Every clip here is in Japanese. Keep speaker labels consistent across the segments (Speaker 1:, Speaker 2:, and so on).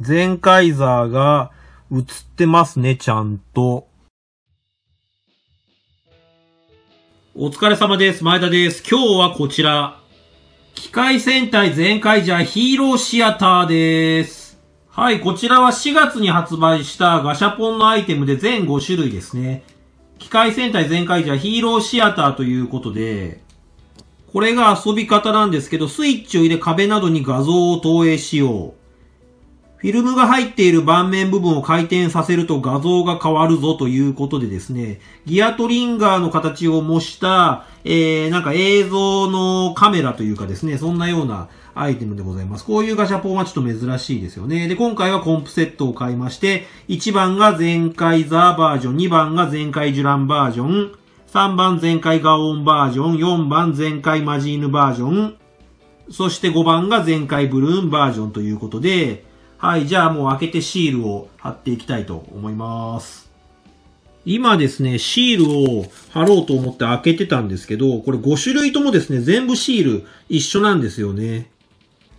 Speaker 1: ゼンカイザーが映ってますね、ちゃんと。お疲れ様です。前田です。今日はこちら。機械戦隊全イザーヒーローシアターです。はい、こちらは4月に発売したガシャポンのアイテムで全5種類ですね。機械戦隊全開じゃヒーローシアターということで、これが遊び方なんですけど、スイッチを入れ壁などに画像を投影しよう。フィルムが入っている盤面部分を回転させると画像が変わるぞということでですね、ギアトリンガーの形を模した、えー、なんか映像のカメラというかですね、そんなようなアイテムでございます。こういうガシャポンはちょっと珍しいですよね。で、今回はコンプセットを買いまして、1番が全開ザーバージョン、2番が全開ジュランバージョン、3番全開ガオンバージョン、4番全開マジーヌバージョン、そして5番が全開ブルーンバージョンということで、はい、じゃあもう開けてシールを貼っていきたいと思います。今ですね、シールを貼ろうと思って開けてたんですけど、これ5種類ともですね、全部シール一緒なんですよね。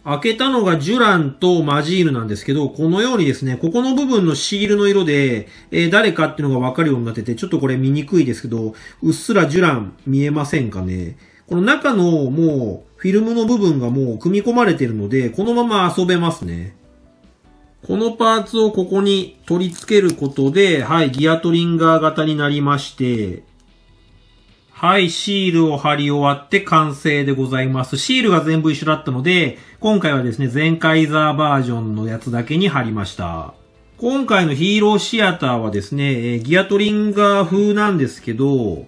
Speaker 1: 開けたのがジュランとマジールなんですけど、このようにですね、ここの部分のシールの色で、えー、誰かっていうのがわかるようになってて、ちょっとこれ見にくいですけど、うっすらジュラン見えませんかね。この中のもうフィルムの部分がもう組み込まれてるので、このまま遊べますね。このパーツをここに取り付けることで、はい、ギアトリンガー型になりまして、はい、シールを貼り終わって完成でございます。シールが全部一緒だったので、今回はですね、全カイザーバージョンのやつだけに貼りました。今回のヒーローシアターはですね、ギアトリンガー風なんですけど、こ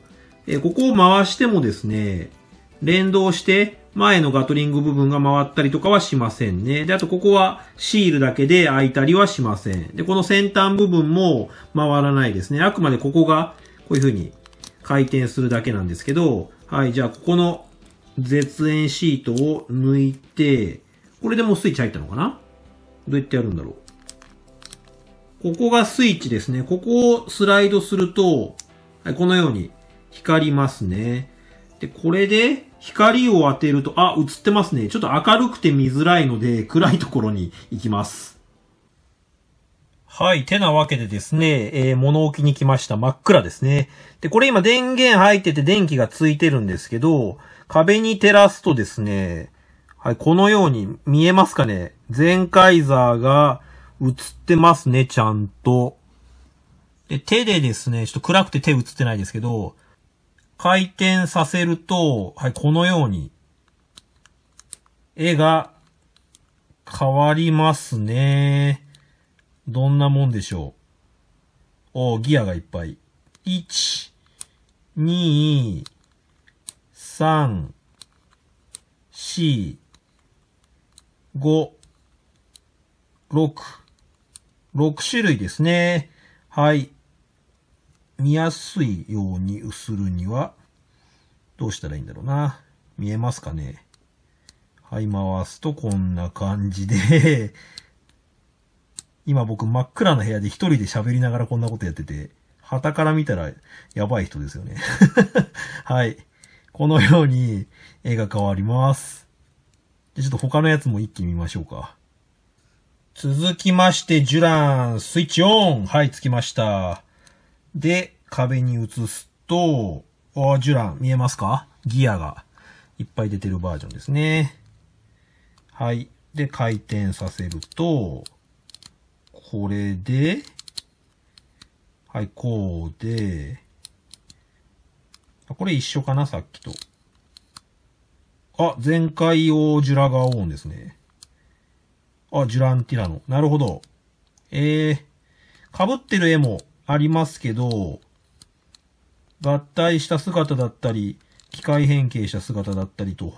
Speaker 1: こを回してもですね、連動して前のガトリング部分が回ったりとかはしませんね。で、あとここはシールだけで開いたりはしません。で、この先端部分も回らないですね。あくまでここがこういう風に回転するだけなんですけど、はい、じゃあここの絶縁シートを抜いて、これでもうスイッチ入ったのかなどうやってやるんだろう。ここがスイッチですね。ここをスライドすると、はい、このように光りますね。で、これで、光を当てると、あ、映ってますね。ちょっと明るくて見づらいので、暗いところに行きます。はい。てなわけでですね、えー、物置に来ました。真っ暗ですね。で、これ今電源入ってて電気がついてるんですけど、壁に照らすとですね、はい、このように見えますかね全ザーが映ってますね、ちゃんと。で、手でですね、ちょっと暗くて手映ってないですけど、回転させると、はい、このように、絵が変わりますね。どんなもんでしょう。おギアがいっぱい。1、2、3、4、5、6、6種類ですね。はい。見やすいようにするには、どうしたらいいんだろうな。見えますかね。はい、回すとこんな感じで 今僕真っ暗な部屋で一人で喋りながらこんなことやってて、旗から見たらやばい人ですよね はい。このように絵が変わります。でちょっと他のやつも一気に見ましょうか。続きまして、ジュラン、スイッチオンはい、つきました。で、壁に移すと、あ、ジュラン、見えますかギアがいっぱい出てるバージョンですね。はい。で、回転させると、これで、はい、こうで、これ一緒かな、さっきと。あ、前回をジュラガオンですね。あ、ジュランティラノ。なるほど。えー、被ってる絵もありますけど、合体した姿だったり、機械変形した姿だったりと、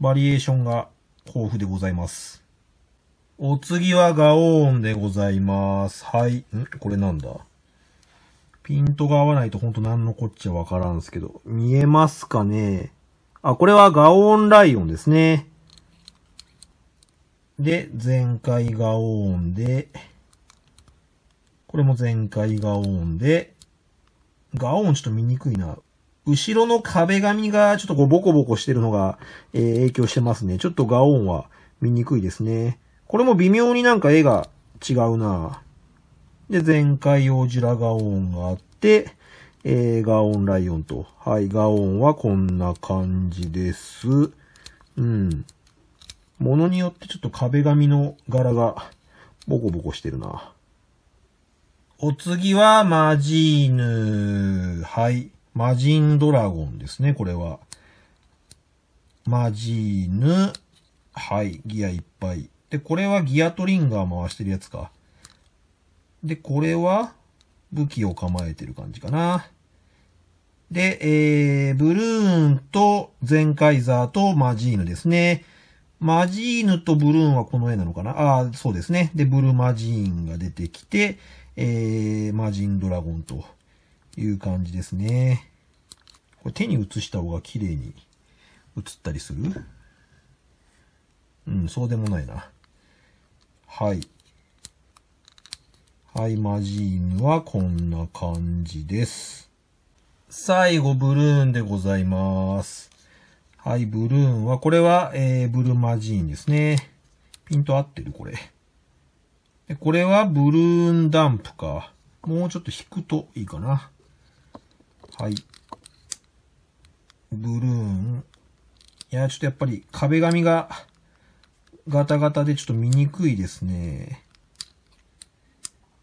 Speaker 1: バリエーションが豊富でございます。お次はガオーンでございます。はい。んこれなんだピントが合わないとほんと何のこっちゃわからんすけど。見えますかねあ、これはガオーンライオンですね。で、前回ガオーンで、これも前回がオンで、ガオンちょっと見にくいな。後ろの壁紙がちょっとこうボコボコしてるのが、えー、影響してますね。ちょっとガオンは見にくいですね。これも微妙になんか絵が違うなで、前回用ジラガオンがあって、えー、ガオンライオンと。はい、ガオンはこんな感じです。うん。ものによってちょっと壁紙の柄がボコボコしてるな。お次はマジーヌ。はい。マジンドラゴンですね、これは。マジーヌ。はい。ギアいっぱい。で、これはギアトリンガー回してるやつか。で、これは武器を構えてる感じかな。で、えー、ブルーンとゼンカイザーとマジーヌですね。マジーヌとブルーンはこの絵なのかなああ、そうですね。で、ブルマジーンが出てきて、えー、マジンドラゴンという感じですね。これ手に移した方が綺麗に映ったりするうん、そうでもないな。はい。はい、マジーヌはこんな感じです。最後、ブルーンでございます。はい、ブルーンは、これは、えー、ブルーマジーンですね。ピント合ってるこれ。で、これはブルーンダンプか。もうちょっと引くといいかな。はい。ブルーン。いや、ちょっとやっぱり壁紙がガタガタでちょっと見にくいですね。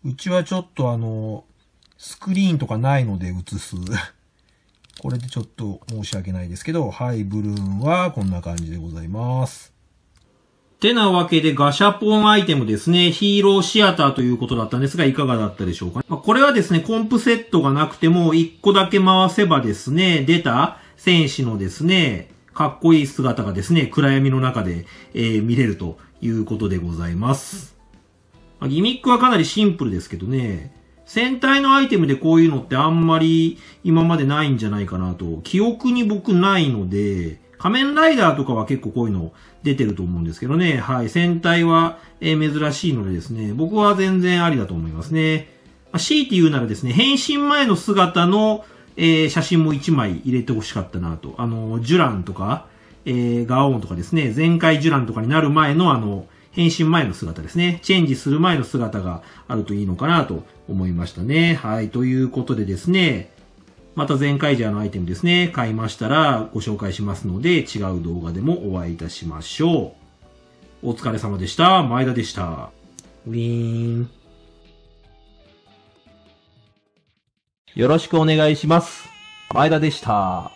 Speaker 1: うちはちょっとあの、スクリーンとかないので映す。これでちょっと申し訳ないですけど、はい、ブルーンはこんな感じでございます。てなわけでガシャポンアイテムですね。ヒーローシアターということだったんですが、いかがだったでしょうか。これはですね、コンプセットがなくても、1個だけ回せばですね、出た戦士のですね、かっこいい姿がですね、暗闇の中で、えー、見れるということでございます。ギミックはかなりシンプルですけどね、戦隊のアイテムでこういうのってあんまり今までないんじゃないかなと。記憶に僕ないので、仮面ライダーとかは結構こういうの出てると思うんですけどね。はい。戦隊は、え珍しいのでですね、僕は全然ありだと思いますね。まあ、強いて言うならですね、変身前の姿の、えー、写真も1枚入れてほしかったなと。あの、ジュランとか、えー、ガオーンとかですね、前回ジュランとかになる前のあの、変身前の姿ですね。チェンジする前の姿があるといいのかなと思いましたね。はい。ということでですね、また全カイジャーのアイテムですね、買いましたらご紹介しますので、違う動画でもお会いいたしましょう。お疲れ様でした。前田でした。ウィーン。よろしくお願いします。前田でした。